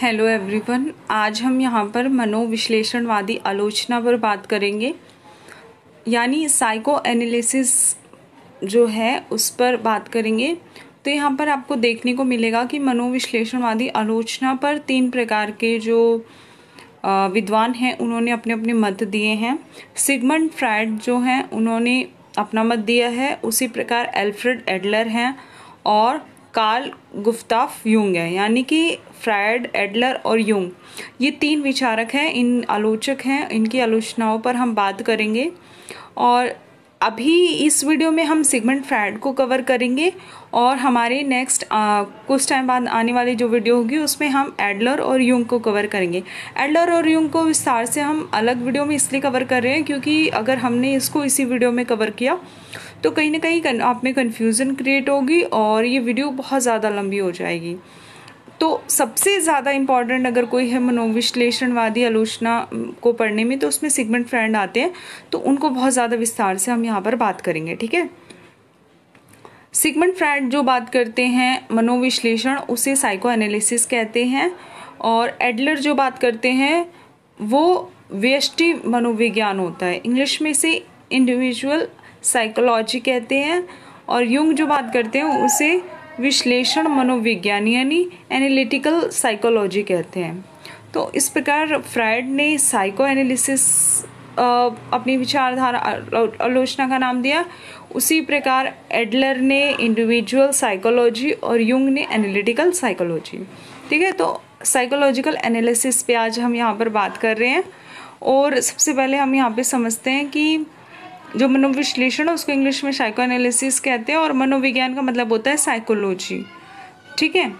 hello everyone आज हम यहाँ पर मनोविश्लेषणवादी आलोचना पर बात करेंगे यानी साइको एनालिसिस जो है उस पर बात करेंगे तो यहाँ पर आपको देखने को मिलेगा कि मनोविश्लेषणवादी आलोचना पर तीन प्रकार के जो विद्वान हैं उन्होंने अपने अपने मत दिए हैं सिगमंड फ्रायड जो हैं उन्होंने अपना मत दिया है उसी प्रकार एल्फ्रेड एडलर हैं और कार्ल गुफ्ताफ यूंग है यानी कि फ्रायड एडलर और यूंग ये तीन विचारक हैं इन आलोचक हैं इनकी आलोचनाओं पर हम बात करेंगे और अभी इस वीडियो में हम सिगमेंट फ्रायड को कवर करेंगे और हमारे नेक्स्ट कुछ टाइम बाद आने वाली जो वीडियो होगी उसमें हम एडलर और यूंग को कवर करेंगे एडलर और यूंग को विस्तार से हम अलग वीडियो में इसलिए कवर कर रहे हैं क्योंकि अगर हमने इसको इसी वीडियो में कवर किया तो कहीं ना कहीं आप में कन्फ्यूज़न क्रिएट होगी और ये वीडियो बहुत ज़्यादा लंबी हो जाएगी तो सबसे ज़्यादा इम्पॉर्टेंट अगर कोई है मनोविश्लेषणवादी आलोचना को पढ़ने में तो उसमें सिगमेंट फ्रेंड आते हैं तो उनको बहुत ज़्यादा विस्तार से हम यहाँ पर बात करेंगे ठीक है सिगमंड फ्रैड जो बात करते हैं मनोविश्लेषण उसे साइको एनालिसिस कहते हैं और एडलर जो बात करते हैं वो व्यष्टि मनोविज्ञान होता है इंग्लिश में से इंडिविजुअल साइकोलॉजी कहते हैं और युंग जो बात करते हैं उसे विश्लेषण मनोविज्ञान यानी एनालिटिकल साइकोलॉजी कहते हैं तो इस प्रकार फ्राइड ने साइको एनालिसिस अपनी विचारधारा आलोचना का नाम दिया उसी प्रकार एडलर ने इंडिविजुअल साइकोलॉजी और यूंग ने एनालिटिकल साइकोलॉजी ठीक है तो साइकोलॉजिकल एनालिसिस पे आज हम यहाँ पर बात कर रहे हैं और सबसे पहले हम यहाँ पे समझते हैं कि जो मनोविश्लेषण है उसको इंग्लिश में साइको एनालिसिस कहते हैं और मनोविज्ञान का मतलब होता है साइकोलॉजी ठीक है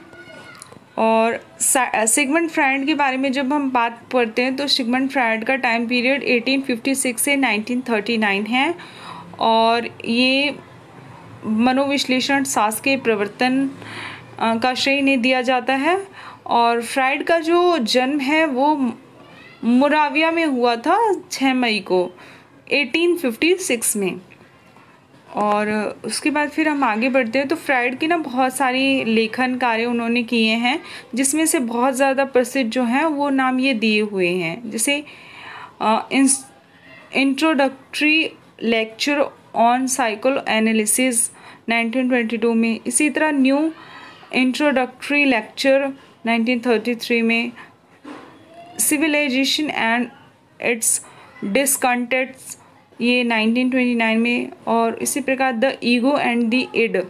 और सिगमंड फ्रायड के बारे में जब हम बात करते हैं तो सिगमंड फ्रायड का टाइम पीरियड 1856 से 1939 है और ये मनोविश्लेषण सास के प्रवर्तन का श्रेय इन्हें दिया जाता है और फ्राइड का जो जन्म है वो मुराविया में हुआ था 6 मई को 1856 में और उसके बाद फिर हम आगे बढ़ते हैं तो फ्राइड की ना बहुत सारी लेखन कार्य उन्होंने किए हैं जिसमें से बहुत ज़्यादा प्रसिद्ध जो हैं वो नाम ये दिए हुए हैं जैसे introductory lecture on psychoanalysis 1922 में इसी तरह न्यू इंट्रोडक्टरी लेक्चर 1933 में सिविलाइजेशन एंड इट्स डिसकंटेंट्स ये 1929 में और इसी प्रकार the ego and the id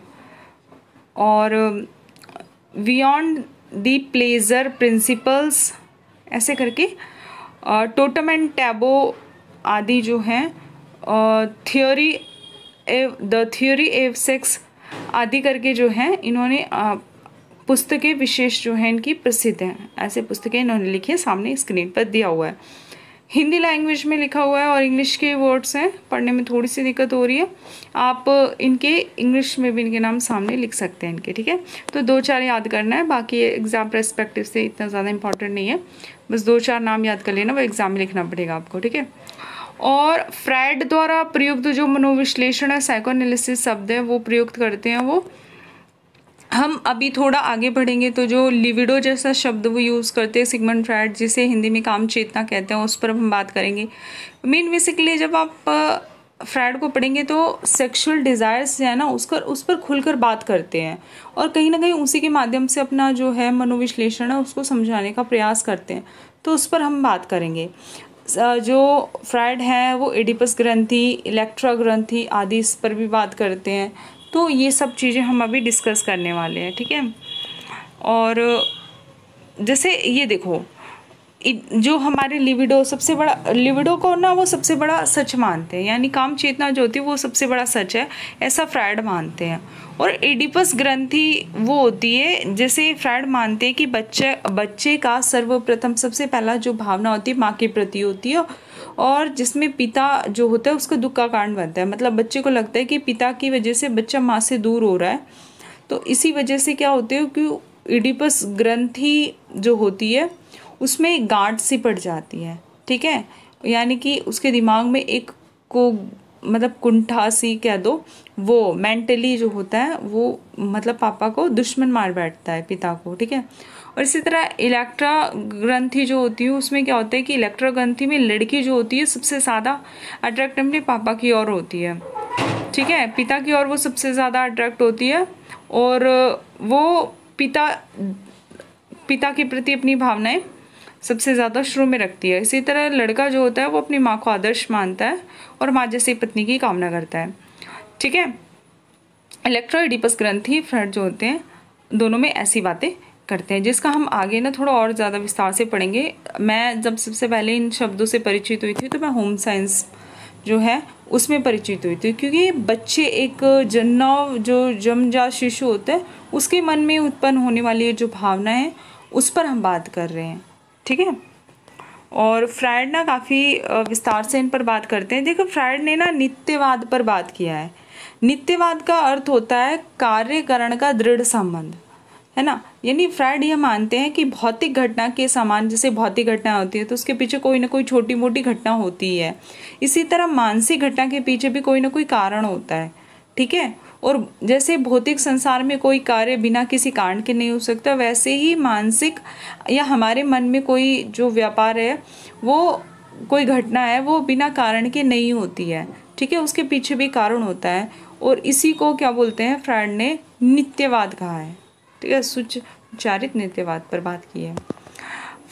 और बियॉन्ड द प्लेजर प्रिंसिपल्स ऐसे करके टोटम एंड टैबो आदि जो हैं थ्योरी एव द थ्योरी एव सेक्स आदि करके जो हैं इन्होंने पुस्तकें विशेष जो हैं इनकी प्रसिद्ध हैं ऐसे पुस्तकें इन्होंने लिखी हैं सामने स्क्रीन पर दिया हुआ है हिंदी लैंग्वेज में लिखा हुआ है और इंग्लिश के वर्ड्स हैं पढ़ने में थोड़ी सी दिक्कत हो रही है आप इनके इंग्लिश में भी इनके नाम सामने लिख सकते हैं इनके ठीक है तो दो चार याद करना है बाकी एग्ज़ाम परस्पेक्टिव से इतना ज़्यादा इंपॉर्टेंट नहीं है बस दो चार नाम याद कर लेना वो एग्ज़ाम में लिखना पड़ेगा आपको ठीक है और फ्रैड द्वारा प्रयुक्त जो मनोविश्लेषण है साइकोनलिसिस शब्द है वो प्रयुक्त करते हैं वो हम अभी थोड़ा आगे बढ़ेंगे तो जो लिविडो जैसा शब्द वो यूज़ करते हैं सिगमंड फ्रैड जिसे हिंदी में काम चेतना कहते हैं उस पर हम बात करेंगे मेन बेसिकली जब आप फ्रैड को पढ़ेंगे तो सेक्सुअल डिज़ायर्स जो है ना उसका उस पर खुलकर बात करते हैं और कहीं ना कहीं उसी के माध्यम से अपना जो है मनोविश्लेषण है उसको समझाने का प्रयास करते हैं तो उस पर हम बात करेंगे जो फ्रैड है वो एडिपस ग्रंथि इलेक्ट्रा ग्रंथि आदि इस पर भी बात करते हैं तो ये सब चीज़ें हम अभी डिस्कस करने वाले हैं ठीक है और जैसे ये देखो जो हमारे लिविडो सबसे बड़ा लिविडो को ना वो सबसे बड़ा सच मानते हैं यानी काम चेतना जो होती है वो सबसे बड़ा सच है ऐसा फ्रायड मानते हैं और एडिपस ग्रंथि वो होती है जैसे फ्राइड मानते हैं कि बच्चे बच्चे का सर्वप्रथम सबसे पहला जो भावना होती है माँ के प्रति होती है और जिसमें पिता जो होता है उसका दुख का कारण बनता है मतलब बच्चे को लगता है कि पिता की वजह से बच्चा माँ से दूर हो रहा है तो इसी वजह से क्या होते हो कि इडिपस ग्रंथि जो होती है उसमें गांठ सी पड़ जाती है ठीक है यानी कि उसके दिमाग में एक को मतलब कुंठा सी कह दो वो मेंटली जो होता है वो मतलब पापा को दुश्मन मार बैठता है पिता को ठीक है और इसी तरह इलेक्ट्रा ग्रंथी जो होती है उसमें क्या होता है कि इलेक्ट्रा ग्रंथी में लड़की जो होती है सबसे ज़्यादा अट्रैक्ट अपने पापा की ओर होती है ठीक है पिता की ओर वो सबसे ज़्यादा अट्रैक्ट होती है और वो पिता पिता के प्रति अपनी भावनाएं सबसे ज़्यादा शुरू में रखती है इसी तरह लड़का जो होता है वो अपनी माँ को आदर्श मानता है और माँ जैसी पत्नी की कामना करता है ठीक है इलेक्ट्रोडिपस ग्रंथी ग्रंथि फ्रट जो होते हैं दोनों में ऐसी बातें करते हैं जिसका हम आगे ना थोड़ा और ज़्यादा विस्तार से पढ़ेंगे मैं जब सबसे पहले इन शब्दों से परिचित हुई थी तो मैं होम साइंस जो है उसमें परिचित हुई थी क्योंकि बच्चे एक जन्नव जो जमजात शिशु होता है उसके मन में उत्पन्न होने वाली जो भावना है उस पर हम बात कर रहे हैं ठीक है और फ्रायड ना काफ़ी विस्तार से इन पर बात करते हैं देखो फ्रायड ने ना नित्यवाद पर बात किया है नित्यवाद का अर्थ होता है कार्यकरण का दृढ़ संबंध है ना यानी फ्राइड ये मानते हैं कि भौतिक घटना के समान जैसे भौतिक घटना होती है तो उसके पीछे कोई ना कोई छोटी मोटी घटना होती है इसी तरह मानसिक घटना के पीछे भी कोई ना कोई कारण होता है ठीक है और जैसे भौतिक संसार में कोई कार्य बिना किसी कारण के नहीं हो सकता वैसे ही मानसिक या हमारे मन में कोई जो व्यापार है वो कोई घटना है वो बिना कारण के नहीं होती है ठीक है उसके पीछे भी कारण होता है और इसी को क्या बोलते हैं फ्रायड ने नित्यवाद कहा है ठीक है सुचारित नित्यवाद पर बात की है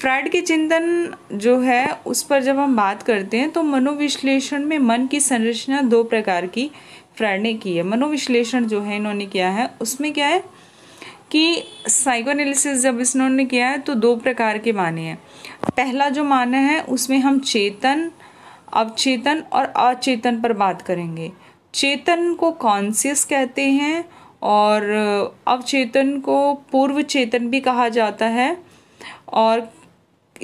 फ्रैड के चिंतन जो है उस पर जब हम बात करते हैं तो मनोविश्लेषण में मन की संरचना दो प्रकार की फ्राइडे की है मनोविश्लेषण जो है इन्होंने किया है उसमें क्या है कि साइकोएनालिसिस जब इसने किया है तो दो प्रकार के माने हैं पहला जो माना है उसमें हम चेतन अवचेतन और अचेतन पर बात करेंगे चेतन को कॉन्सियस कहते हैं और अवचेतन को पूर्व चेतन भी कहा जाता है और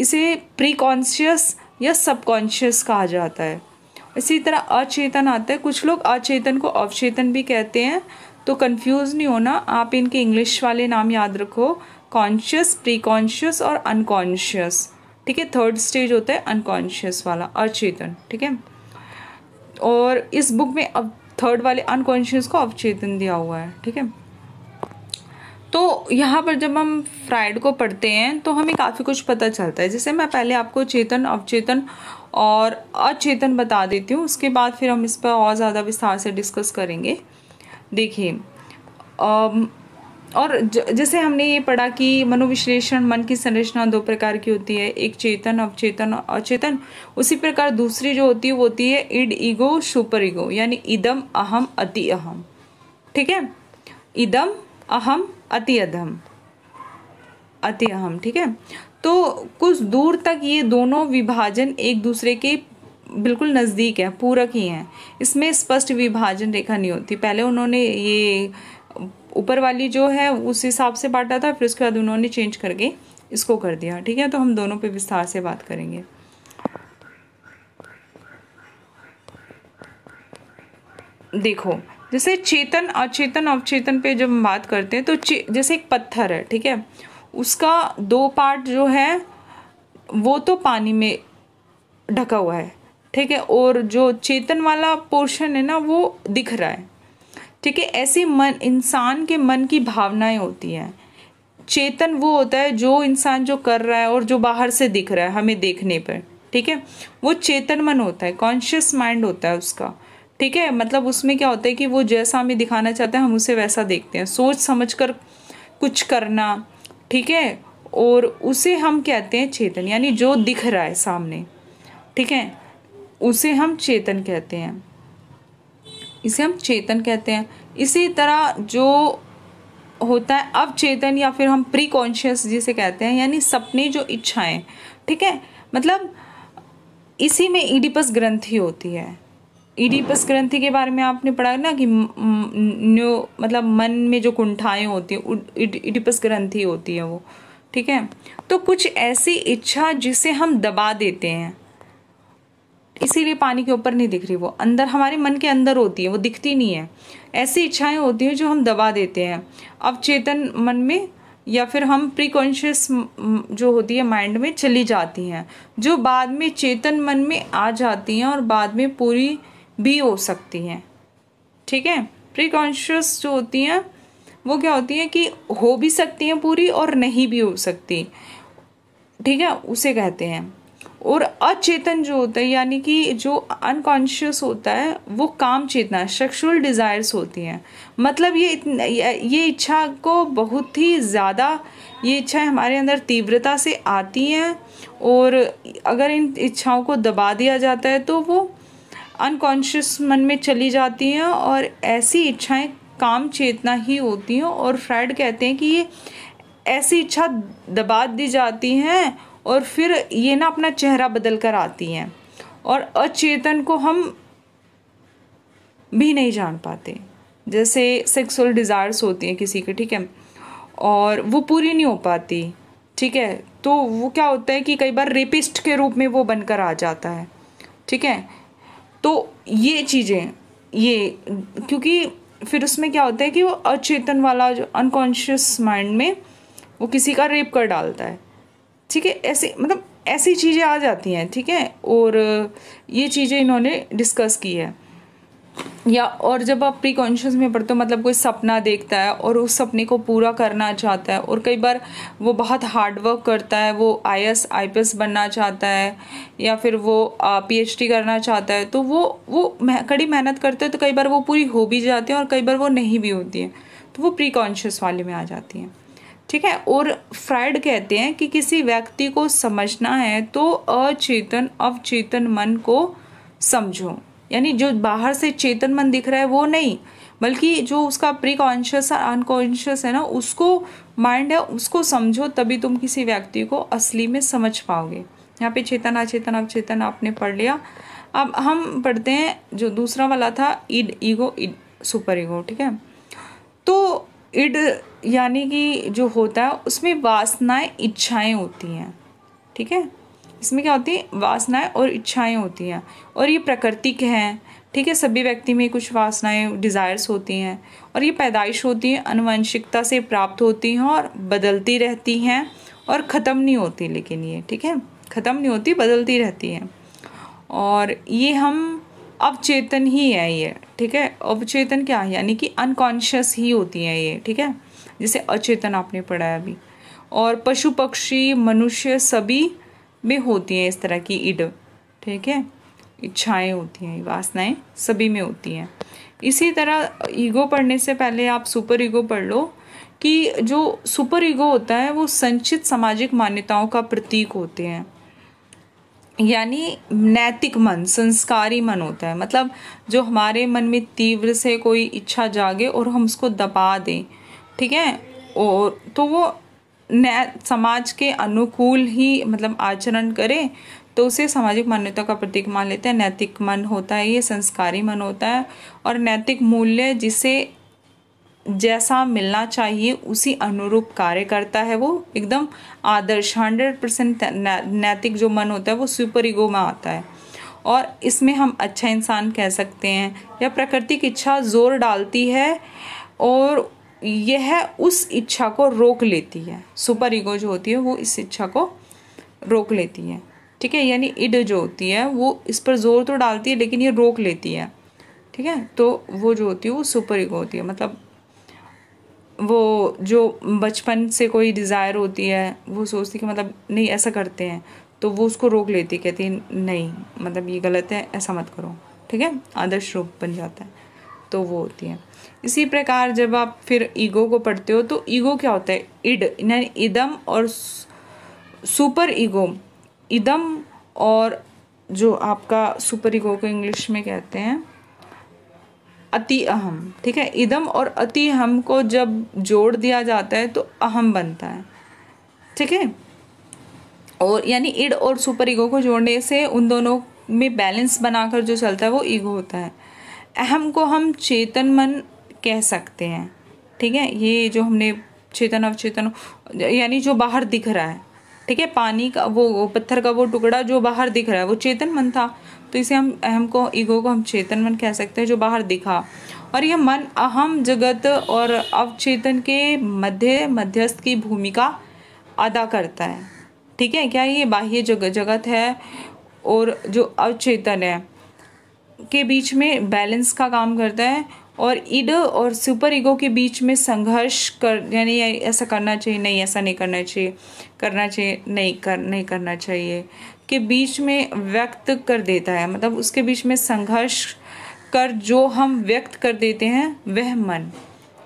इसे प्री कॉन्शियस या सबकॉन्शियस कहा जाता है इसी तरह अचेतन आता है कुछ लोग अचेतन को अवचेतन भी कहते हैं तो कंफ्यूज नहीं होना आप इनके इंग्लिश वाले नाम याद रखो कॉन्शियस प्री कॉन्शियस और अनकॉन्शियस ठीक है थर्ड स्टेज होता है अनकॉन्शियस वाला अचेतन ठीक है और इस बुक में अब थर्ड वाले अनकॉन्शियस को अवचेतन दिया हुआ है ठीक है तो यहाँ पर जब हम फ्राइड को पढ़ते हैं तो हमें काफ़ी कुछ पता चलता है जैसे मैं पहले आपको चेतन अवचेतन और अचेतन बता देती हूँ उसके बाद फिर हम इस पर और ज़्यादा विस्तार से डिस्कस करेंगे देखिए और जैसे हमने ये पढ़ा कि मनोविश्लेषण मन की संरचना दो प्रकार की होती है एक चेतन अवचेतन अचेतन उसी प्रकार दूसरी जो होती है वो होती है इड ईगो सुपर ईगो यानी इदम अहम अति अहम ठीक है इदम अहम अति अधम अति अहम ठीक है तो कुछ दूर तक ये दोनों विभाजन एक दूसरे के बिल्कुल नज़दीक है पूरक ही हैं इसमें स्पष्ट विभाजन रेखा नहीं होती पहले उन्होंने ये ऊपर वाली जो है उस हिसाब से बांटा था फिर उसके बाद उन्होंने चेंज करके इसको कर दिया ठीक है तो हम दोनों पे विस्तार से बात करेंगे देखो जैसे चेतन अचेतन अवचेतन पे जब हम बात करते हैं तो जैसे एक पत्थर है ठीक है उसका दो पार्ट जो है वो तो पानी में ढका हुआ है ठीक है और जो चेतन वाला पोर्शन है ना वो दिख रहा है ठीक है ऐसे मन इंसान के मन की भावनाएं होती हैं चेतन वो होता है जो इंसान जो कर रहा है और जो बाहर से दिख रहा है हमें देखने पर ठीक है वो चेतन मन होता है कॉन्शियस माइंड होता है उसका ठीक है मतलब उसमें क्या होता है कि वो जैसा हमें दिखाना चाहते हैं हम उसे वैसा देखते हैं सोच समझ कर कुछ करना ठीक है और उसे हम कहते हैं चेतन यानी जो दिख रहा है सामने ठीक है उसे हम चेतन कहते हैं इसे हम चेतन कहते हैं इसी तरह जो होता है चेतन या फिर हम प्री कॉन्शियस जिसे कहते हैं यानी सपने जो इच्छाएं ठीक है मतलब इसी में ईडिपस ग्रंथि होती है ईडीपस ग्रंथि के बारे में आपने पढ़ा ना कि न्यो मतलब मन में जो कुंठाएं होती हैं ईडीपस ग्रंथि होती है वो ठीक है तो कुछ ऐसी इच्छा जिसे हम दबा देते हैं इसीलिए पानी के ऊपर नहीं दिख रही वो अंदर हमारे मन के अंदर होती है वो दिखती नहीं है ऐसी इच्छाएं होती हैं जो हम दबा देते हैं अब चेतन मन में या फिर हम प्रीकॉन्शियस जो होती है माइंड में चली जाती हैं जो बाद में चेतन मन में आ जाती हैं और बाद में पूरी भी हो सकती हैं ठीक है प्री कॉन्शियस जो होती हैं वो क्या होती हैं कि हो भी सकती हैं पूरी और नहीं भी हो सकती ठीक है उसे कहते हैं और अचेतन जो होता है यानी कि जो अनकॉन्शियस होता है वो काम चेतना सेक्सुअल डिज़ायर्स होती हैं मतलब ये इतना ये इच्छा को बहुत ही ज़्यादा ये इच्छाएं हमारे अंदर तीव्रता से आती हैं और अगर इन इच्छाओं को दबा दिया जाता है तो वो अनकॉन्शियस मन में चली जाती हैं और ऐसी इच्छाएं काम चेतना ही होती हैं और फ्रेड कहते हैं कि ये ऐसी इच्छा दबा दी जाती हैं और फिर ये ना अपना चेहरा बदल कर आती हैं और अचेतन को हम भी नहीं जान पाते जैसे सेक्सुअल डिज़ायर्स होती हैं किसी के ठीक है और वो पूरी नहीं हो पाती ठीक है तो वो क्या होता है कि कई बार रेपिस्ट के रूप में वो बनकर आ जाता है ठीक है तो ये चीज़ें ये क्योंकि फिर उसमें क्या होता है कि वो अचेतन वाला जो अनकॉन्शियस माइंड में वो किसी का रेप कर डालता है ठीक है ऐसे मतलब ऐसी चीज़ें आ जाती हैं ठीक है और ये चीज़ें इन्होंने डिस्कस की है या और जब आप प्री कॉन्शियस में पढ़ते हो मतलब कोई सपना देखता है और उस सपने को पूरा करना चाहता है और कई बार वो बहुत हार्ड वर्क करता है वो I S I P S बनना चाहता है या फिर वो पी एच डी करना चाहता है तो वो वो मह, कड़ी मेहनत करते हैं तो कई बार वो पूरी हो भी जाती है और कई बार वो नहीं भी होती है तो वो प्री कॉन्शियस वाले में आ जाती हैं ठीक है और फ्राइड कहते हैं कि किसी व्यक्ति को समझना है तो अचेतन अवचेतन मन को समझो यानी जो बाहर से चेतन मन दिख रहा है वो नहीं बल्कि जो उसका प्री कॉन्शियस अनकॉन्शियस है ना उसको माइंड है उसको समझो तभी तुम किसी व्यक्ति को असली में समझ पाओगे यहाँ पे चेतन अचेतन अब चेतन आपने पढ़ लिया अब हम पढ़ते हैं जो दूसरा वाला था id ego id superego ठीक है तो इड यानी कि जो होता है उसमें वासनाएं इच्छाएं होती हैं ठीक है इसमें क्या होती है वासनाएं और इच्छाएं होती हैं और ये प्रकृतिक हैं ठीक है सभी व्यक्ति में कुछ वासनाएं डिज़ायर्स होती हैं और ये पैदाइश होती है अनुवंशिकता से प्राप्त होती हैं और बदलती रहती हैं और ख़त्म नहीं होती लेकिन ये ठीक है ख़त्म नहीं होती बदलती रहती हैं और ये हम अवचेतन ही है ये ठीक है अवचेतन क्या है यानी कि अनकॉन्शियस ही होती है ये ठीक है जैसे अचेतन आपने पढ़ाया अभी और पशु पक्षी मनुष्य सभी में होती हैं इस तरह की इड ठीक है इच्छाएं होती हैं वासनाएं सभी में होती हैं इसी तरह ईगो पढ़ने से पहले आप सुपर ईगो पढ़ लो कि जो सुपर ईगो होता है वो संचित सामाजिक मान्यताओं का प्रतीक होते हैं यानी नैतिक मन संस्कारी मन होता है मतलब जो हमारे मन में तीव्र से कोई इच्छा जागे और हम उसको दबा दें ठीक है और तो वो समाज के अनुकूल ही मतलब आचरण करें तो उसे सामाजिक मान्यता का प्रतीक मान लेते हैं नैतिक मन होता है ये संस्कारी मन होता है और नैतिक मूल्य जिसे जैसा मिलना चाहिए उसी अनुरूप कार्य करता है वो एकदम आदर्श हंड्रेड परसेंट नैतिक जो मन होता है वो सुपर ईगो में आता है और इसमें हम अच्छा इंसान कह सकते हैं या प्रकृति की इच्छा जोर डालती है और यह उस इच्छा को रोक लेती है सुपर ईगो जो होती है वो इस इच्छा को रोक लेती है ठीक है यानी इड जो होती है वो इस पर जोर तो डालती है लेकिन ये रोक लेती है ठीक है तो वो जो होती है वो सुपर ईगो होती है मतलब वो जो बचपन से कोई डिज़ायर होती है वो सोचती कि मतलब नहीं ऐसा करते हैं तो वो उसको रोक लेती कहती नहीं मतलब ये गलत है ऐसा मत करो ठीक है आदर्श रूप बन जाता है तो वो होती हैं इसी प्रकार जब आप फिर ईगो को पढ़ते हो तो ईगो क्या होता है इड यानी इदम और सुपर ईगो इदम और जो आपका सुपर ईगो को इंग्लिश में कहते हैं अति अहम ठीक है इदम और अति अहम को जब जोड़ दिया जाता है तो अहम बनता है ठीक है और यानी इड और सुपर ईगो को जोड़ने से उन दोनों में बैलेंस बनाकर जो चलता है वो ईगो होता है अहम को हम चेतन मन कह सकते हैं ठीक है ये जो हमने चेतन अवचेतन यानी जो बाहर दिख रहा है ठीक है पानी का वो पत्थर का वो टुकड़ा जो बाहर दिख रहा है वो चेतन मन था तो इसे हम अहम को ईगो को हम चेतन मन कह सकते हैं जो बाहर दिखा और यह मन अहम जगत और अवचेतन के मध्य मध्यस्थ की भूमिका अदा करता है ठीक है क्या ये बाह्य जगत जगत है और जो अवचेतन है के बीच में बैलेंस का काम करता है और इड और सुपर ईगो के बीच में संघर्ष कर यानी ऐसा करना चाहिए नहीं ऐसा नहीं करना चाहिए करना चाहिए नहीं कर नहीं करना चाहिए के बीच में व्यक्त कर देता है मतलब उसके बीच में संघर्ष कर जो हम व्यक्त कर देते हैं वह मन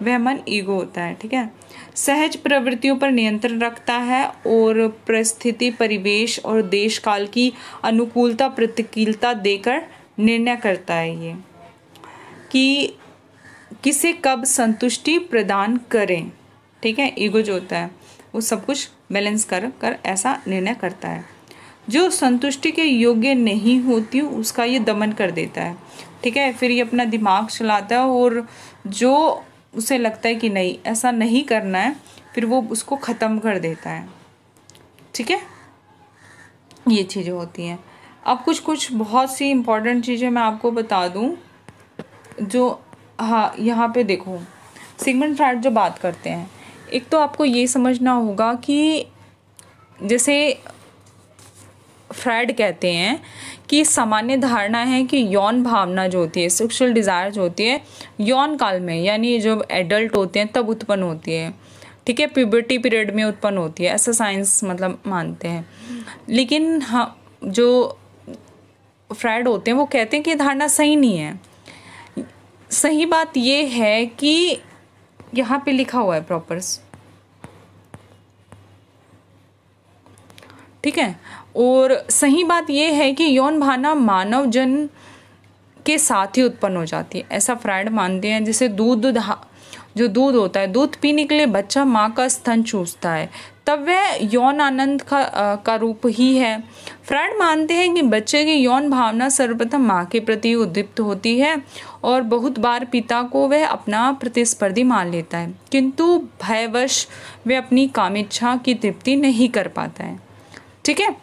वह मन ईगो होता है ठीक है सहज प्रवृत्तियों पर नियंत्रण रखता है और परिस्थिति परिवेश और देश काल की अनुकूलता प्रतिकूलता देकर निर्णय करता है ये कि किसे कब संतुष्टि प्रदान करें ठीक है ईगो जो होता है वो सब कुछ बैलेंस कर कर ऐसा निर्णय करता है जो संतुष्टि के योग्य नहीं होती उसका ये दमन कर देता है ठीक है फिर ये अपना दिमाग चलाता है और जो उसे लगता है कि नहीं ऐसा नहीं करना है फिर वो उसको ख़त्म कर देता है ठीक है ये चीज़ें होती हैं अब कुछ कुछ बहुत सी इम्पॉर्टेंट चीज़ें मैं आपको बता दूँ जो हाँ यहाँ पे देखो सिगमेंट फ्राइड जो बात करते हैं एक तो आपको ये समझना होगा कि जैसे फ्राइड कहते हैं कि सामान्य धारणा है कि यौन भावना जो होती है सेक्सुअल डिज़ायर जो होती है यौन काल में यानी जब एडल्ट होते हैं तब उत्पन्न होती है ठीक है प्यूबर्टी पीरियड में उत्पन्न होती है ऐसा साइंस मतलब मानते हैं लेकिन हाँ जो फ्रैड होते हैं वो कहते हैं कि धारणा सही नहीं है सही बात ये है कि यहाँ पे लिखा हुआ है प्रॉपर ठीक है और सही बात यह है कि यौन भावना मानव जन के साथ ही उत्पन्न हो जाती है ऐसा फ्राइड मानते हैं जैसे दूध जो दूध होता है दूध पीने के लिए बच्चा माँ का स्तन चूसता है तब वह यौन आनंद का आ, का रूप ही है फ्रेंड मानते हैं कि बच्चे की यौन भावना सर्वप्रथम माँ के प्रति उद्दीप्त होती है और बहुत बार पिता को वह अपना प्रतिस्पर्धी मान लेता है किंतु भयवश वह अपनी कामेच्छा की तृप्ति नहीं कर पाता है ठीक है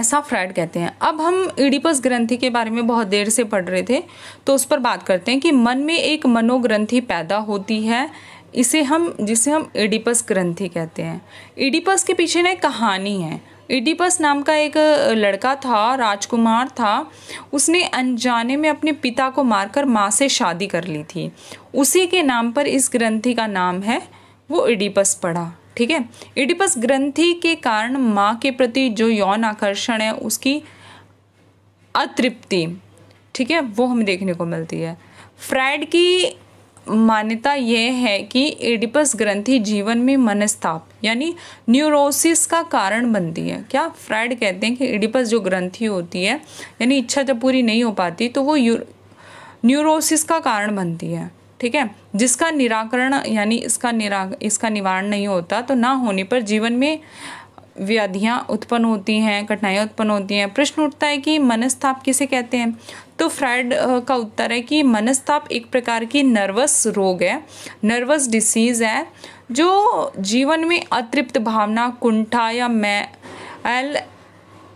ऐसा फ्रैड कहते हैं अब हम इडिपस ग्रंथि के बारे में बहुत देर से पढ़ रहे थे तो उस पर बात करते हैं कि मन में एक मनोग्रंथि पैदा होती है इसे हम जिसे हम इडिपस ग्रंथि कहते हैं इडिपस के पीछे ना एक कहानी है इडिपस नाम का एक लड़का था राजकुमार था उसने अनजाने में अपने पिता को मारकर माँ से शादी कर ली थी उसी के नाम पर इस ग्रंथि का नाम है वो इडिपस पढ़ा ठीक है इडिपस ग्रंथि के कारण माँ के प्रति जो यौन आकर्षण है उसकी अतृप्ति ठीक है वो हमें देखने को मिलती है फ्रेड की मान्यता यह है कि एडिपस ग्रंथि जीवन में मनस्ताप यानी न्यूरोसिस का कारण बनती है क्या फ्रेड कहते हैं कि एडिपस जो ग्रंथि होती है यानी इच्छा जब पूरी नहीं हो पाती तो वो न्यूरोसिस का कारण बनती है ठीक है जिसका निराकरण यानी इसका निरा इसका निवारण नहीं होता तो ना होने पर जीवन में व्याधियाँ उत्पन्न होती हैं कठिनाइयाँ उत्पन्न होती हैं प्रश्न उठता है कि मनस्ताप किसे कहते हैं तो फ्राइड का उत्तर है कि मनस्ताप एक प्रकार की नर्वस रोग है नर्वस डिसीज़ है जो जीवन में अतृप्त भावना कुंठा या मैल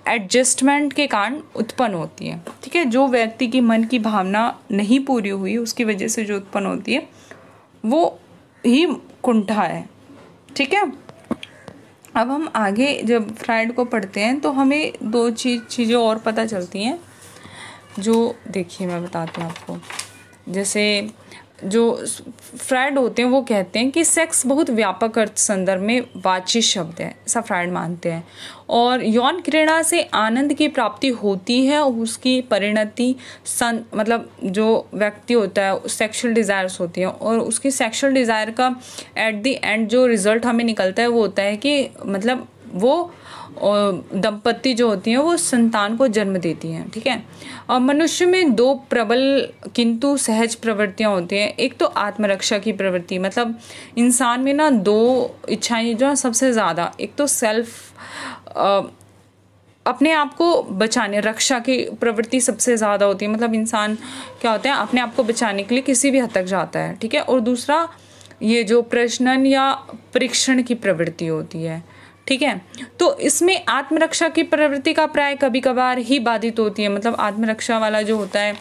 एडजस्टमेंट के कारण उत्पन्न होती है ठीक है जो व्यक्ति की मन की भावना नहीं पूरी हुई उसकी वजह से जो उत्पन्न होती है वो ही कुंठा है ठीक है अब हम आगे जब फ्राइड को पढ़ते हैं तो हमें दो चीज़ चीज़ें और पता चलती हैं जो देखिए मैं बताती हूँ आपको जैसे जो फ्रैड होते हैं वो कहते हैं कि सेक्स बहुत व्यापक अर्थ संदर्भ में वाची शब्द है ऐसा फ्रैड मानते हैं और यौन क्रीड़ा से आनंद की प्राप्ति होती है और उसकी परिणति सन मतलब जो व्यक्ति होता है सेक्सुअल डिज़ायर्स होती हैं और उसकी सेक्सुअल डिज़ायर का एट दी एंड जो रिज़ल्ट हमें निकलता है वो होता है कि मतलब वो दंपत्ति जो होती हैं वो संतान को जन्म देती हैं ठीक है और मनुष्य में दो प्रबल किंतु सहज प्रवृत्तियाँ होती हैं एक तो आत्मरक्षा की प्रवृत्ति मतलब इंसान में ना दो इच्छाएं जो है सबसे ज़्यादा एक तो सेल्फ आ, अपने आप को बचाने रक्षा की प्रवृत्ति सबसे ज़्यादा होती है मतलब इंसान क्या होता है अपने आप को बचाने के लिए किसी भी हद तक जाता है ठीक है और दूसरा ये जो प्रश्नन या परीक्षण की प्रवृत्ति होती है ठीक है तो इसमें आत्मरक्षा की प्रवृत्ति का प्राय कभी कभार ही बाधित होती है मतलब आत्मरक्षा वाला जो होता है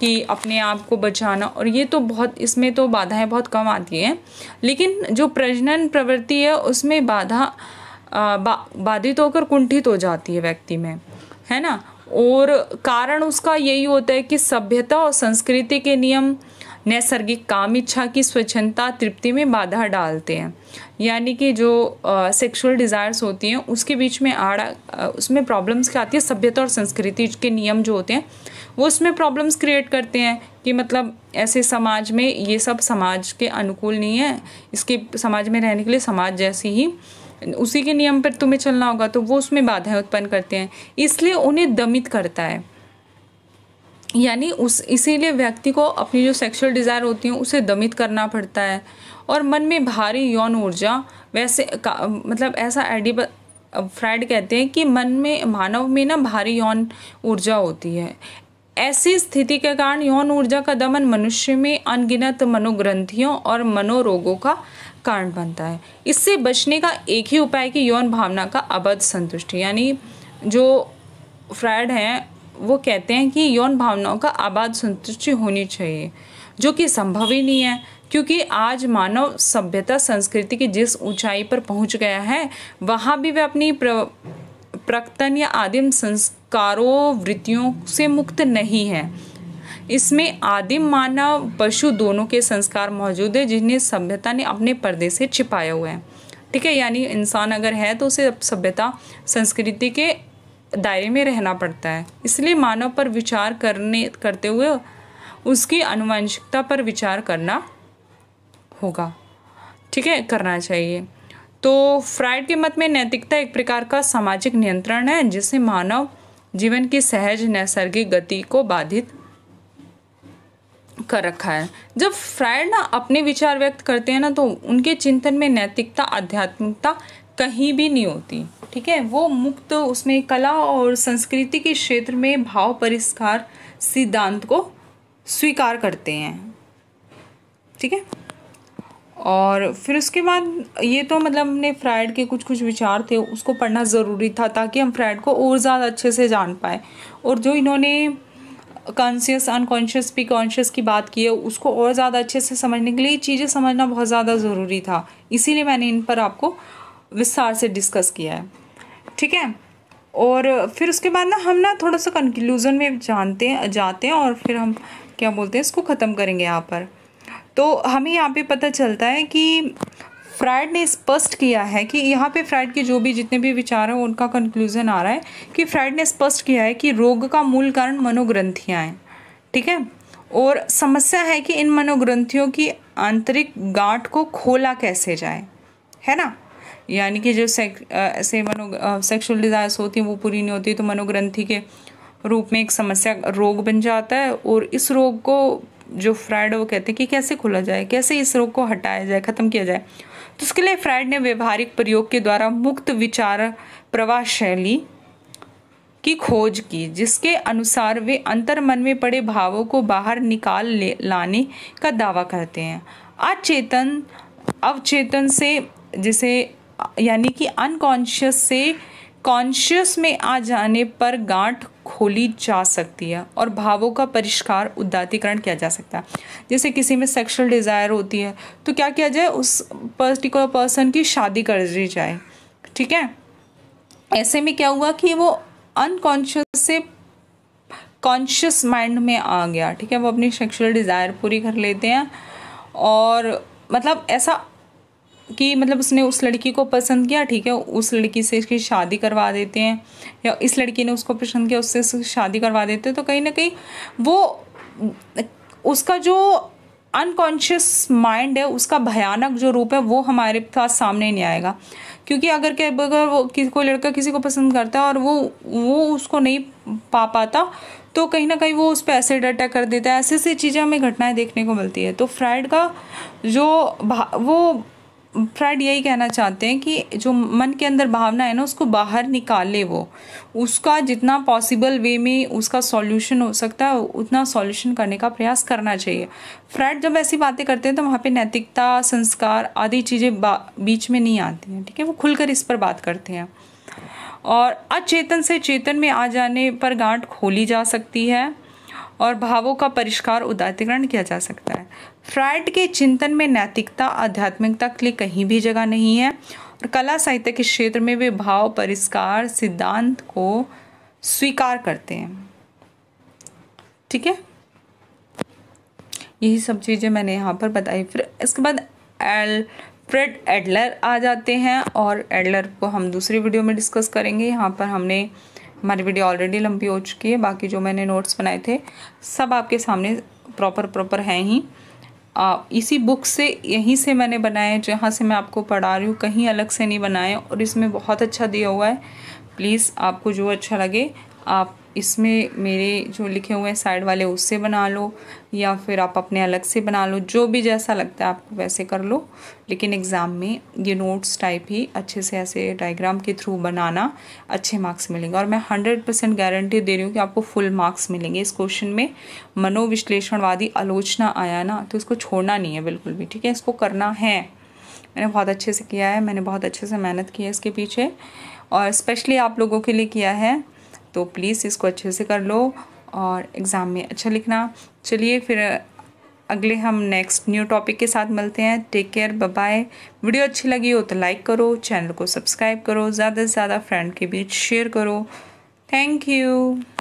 कि अपने आप को बचाना और ये तो बहुत इसमें तो बाधाएं बहुत कम आती हैं लेकिन जो प्रजनन प्रवृत्ति है उसमें बाधा बा, बाधित होकर कुंठित हो जाती है व्यक्ति में है ना और कारण उसका यही होता है कि सभ्यता और संस्कृति के नियम नैसर्गिक काम इच्छा की स्वच्छता तृप्ति में बाधा डालते हैं यानी कि जो सेक्सुअल डिज़ायर्स होती हैं उसके बीच में आड़ा उसमें प्रॉब्लम्स क्या आती है सभ्यता और संस्कृति के नियम जो होते हैं वो उसमें प्रॉब्लम्स क्रिएट करते हैं कि मतलब ऐसे समाज में ये सब समाज के अनुकूल नहीं है इसके समाज में रहने के लिए समाज जैसी ही उसी के नियम पर तुम्हें चलना होगा तो वो उसमें बाधाएं उत्पन्न करते हैं इसलिए उन्हें दमित करता है यानी उस इसीलिए व्यक्ति को अपनी जो सेक्सुअल डिज़ायर होती है उसे दमित करना पड़ता है और मन में भारी यौन ऊर्जा वैसे का, मतलब ऐसा एडिबल फ्राइड कहते हैं कि मन में मानव में ना भारी यौन ऊर्जा होती है ऐसी स्थिति के कारण यौन ऊर्जा का दमन मनुष्य में अनगिनत मनोग्रंथियों और मनोरोगों का कारण बनता है इससे बचने का एक ही उपाय कि यौन भावना का अबध संतुष्टि यानी जो फ्राइड हैं वो कहते हैं कि यौन भावनाओं का आबाद संतुष्टि होनी चाहिए जो कि संभव ही नहीं है क्योंकि आज मानव सभ्यता संस्कृति की जिस ऊंचाई पर पहुंच गया है वहाँ भी वह अपनी प्र प्रकतन या आदिम संस्कारों वृत्तियों से मुक्त नहीं है इसमें आदिम मानव पशु दोनों के संस्कार मौजूद है जिन्हें सभ्यता ने अपने पर्दे से छिपाया हुआ है ठीक है यानी इंसान अगर है तो उसे सभ्यता संस्कृति के दायरे में रहना पड़ता है इसलिए मानव पर विचार करने करते हुए उसकी अनुवंशिकता पर विचार करना होगा ठीक है करना चाहिए तो फ्राइड के मत में नैतिकता एक प्रकार का सामाजिक नियंत्रण है जिससे मानव जीवन की सहज नैसर्गिक गति को बाधित कर रखा है जब फ्राइड ना अपने विचार व्यक्त करते हैं ना तो उनके चिंतन में नैतिकता आध्यात्मिकता कहीं भी नहीं होती ठीक है वो मुक्त उसमें कला और संस्कृति के क्षेत्र में भाव परिष्कार सिद्धांत को स्वीकार करते हैं ठीक है और फिर उसके बाद ये तो मतलब हमने फ्राइड के कुछ कुछ विचार थे उसको पढ़ना ज़रूरी था ताकि हम फ्राइड को और ज़्यादा अच्छे से जान पाए और जो इन्होंने कॉन्शियस अनकॉन्शियस पी कॉन्शियस की बात की है उसको और ज़्यादा अच्छे से समझने के लिए चीज़ें समझना बहुत ज़्यादा ज़रूरी था इसीलिए मैंने इन पर आपको विस्तार से डिस्कस किया है ठीक है और फिर उसके बाद ना हम ना थोड़ा सा कंक्लूज़न में जानते हैं जाते हैं और फिर हम क्या बोलते हैं इसको ख़त्म करेंगे यहाँ पर तो हमें यहाँ पे पता चलता है कि फ्राइड ने स्पष्ट किया है कि यहाँ पे फ्राइड के जो भी जितने भी विचार हैं उनका कंक्लूज़न आ रहा है कि फ्राइड ने स्पष्ट किया है कि रोग का मूल कारण मनोग्रंथियाँ हैं ठीक है और समस्या है कि इन मनोग्रंथियों की आंतरिक गांठ को खोला कैसे जाए है ना यानी कि जो सेक, आ, से मनो सेक्सुअल डिज़ायर्स होती हैं वो पूरी नहीं होती तो मनोग्रंथि के रूप में एक समस्या रोग बन जाता है और इस रोग को जो फ्राइड वो कहते हैं कि कैसे खोला जाए कैसे इस रोग को हटाया जाए ख़त्म किया जाए तो उसके लिए फ्राइड ने व्यवहारिक प्रयोग के द्वारा मुक्त विचार प्रवाह शैली की खोज की जिसके अनुसार वे अंतर मन में पड़े भावों को बाहर निकाल ले लाने का दावा करते हैं अचेतन अवचेतन से जिसे यानी कि अनकॉन्शियस से कॉन्शियस में आ जाने पर गांठ खोली जा सकती है और भावों का परिष्कार उदातीकरण किया जा सकता है जैसे किसी में सेक्सुअल डिज़ायर होती है तो क्या किया जाए उस पर्टिकुलर पर्सन की शादी कर दी जाए ठीक है ऐसे में क्या हुआ कि वो अनकॉन्शियस से कॉन्शियस माइंड में आ गया ठीक है वो अपनी सेक्सुअल डिज़ायर पूरी कर लेते हैं और मतलब ऐसा कि मतलब उसने उस लड़की को पसंद किया ठीक है उस लड़की से इसकी शादी करवा देते हैं या इस लड़की ने उसको पसंद किया उससे शादी करवा देते हैं तो कहीं ना कहीं वो उसका जो अनकॉन्शियस माइंड है उसका भयानक जो रूप है वो हमारे पास सामने नहीं आएगा क्योंकि अगर क्या अगर वो किसी कोई लड़का किसी को पसंद करता है और वो वो उसको नहीं पा पाता तो कहीं ना कहीं वो उस पर एसिड अटैक कर देता है ऐसे ऐसी चीज़ें हमें घटनाएं देखने को मिलती है तो फ्राइड का जो वो फ्रेड यही कहना चाहते हैं कि जो मन के अंदर भावना है ना उसको बाहर निकाले वो उसका जितना पॉसिबल वे में उसका सॉल्यूशन हो सकता है उतना सॉल्यूशन करने का प्रयास करना चाहिए फ्रेड जब ऐसी बातें करते हैं तो वहाँ पे नैतिकता संस्कार आदि चीज़ें बीच में नहीं आती हैं ठीक है वो खुलकर इस पर बात करते हैं और अचेतन से चेतन में आ जाने पर गांठ खोली जा सकती है और भावों का परिष्कार उदातिकरण किया जा सकता है फ्रायड के चिंतन में नैतिकता आध्यात्मिकता के लिए कहीं भी जगह नहीं है और कला साहित्य के क्षेत्र में वे भाव परिष्कार सिद्धांत को स्वीकार करते हैं ठीक है यही सब चीज़ें मैंने यहाँ पर बताई फिर इसके बाद एल फ्रेड एडलर आ जाते हैं और एडलर को हम दूसरी वीडियो में डिस्कस करेंगे यहाँ पर हमने हमारी वीडियो ऑलरेडी लंबी हो चुकी है बाकी जो मैंने नोट्स बनाए थे सब आपके सामने प्रॉपर प्रॉपर हैं ही आ, इसी बुक से यहीं से मैंने बनाए जहाँ से मैं आपको पढ़ा रही हूँ कहीं अलग से नहीं बनाए और इसमें बहुत अच्छा दिया हुआ है प्लीज़ आपको जो अच्छा लगे आप इसमें मेरे जो लिखे हुए हैं साइड वाले उससे बना लो या फिर आप अपने अलग से बना लो जो भी जैसा लगता है आपको वैसे कर लो लेकिन एग्ज़ाम में ये नोट्स टाइप ही अच्छे से ऐसे डायग्राम के थ्रू बनाना अच्छे मार्क्स मिलेंगे और मैं हंड्रेड परसेंट गारंटी दे रही हूँ कि आपको फुल मार्क्स मिलेंगे इस क्वेश्चन में मनोविश्लेषणवादी आलोचना आया ना तो इसको छोड़ना नहीं है बिल्कुल भी ठीक है इसको करना है मैंने बहुत अच्छे से किया है मैंने बहुत अच्छे से मेहनत की है इसके पीछे और स्पेशली आप लोगों के लिए किया है तो प्लीज़ इसको अच्छे से कर लो और एग्ज़ाम में अच्छा लिखना चलिए फिर अगले हम नेक्स्ट न्यू टॉपिक के साथ मिलते हैं टेक केयर बाय वीडियो अच्छी लगी हो तो लाइक करो चैनल को सब्सक्राइब करो ज़्यादा से ज़्यादा फ्रेंड के बीच शेयर करो थैंक यू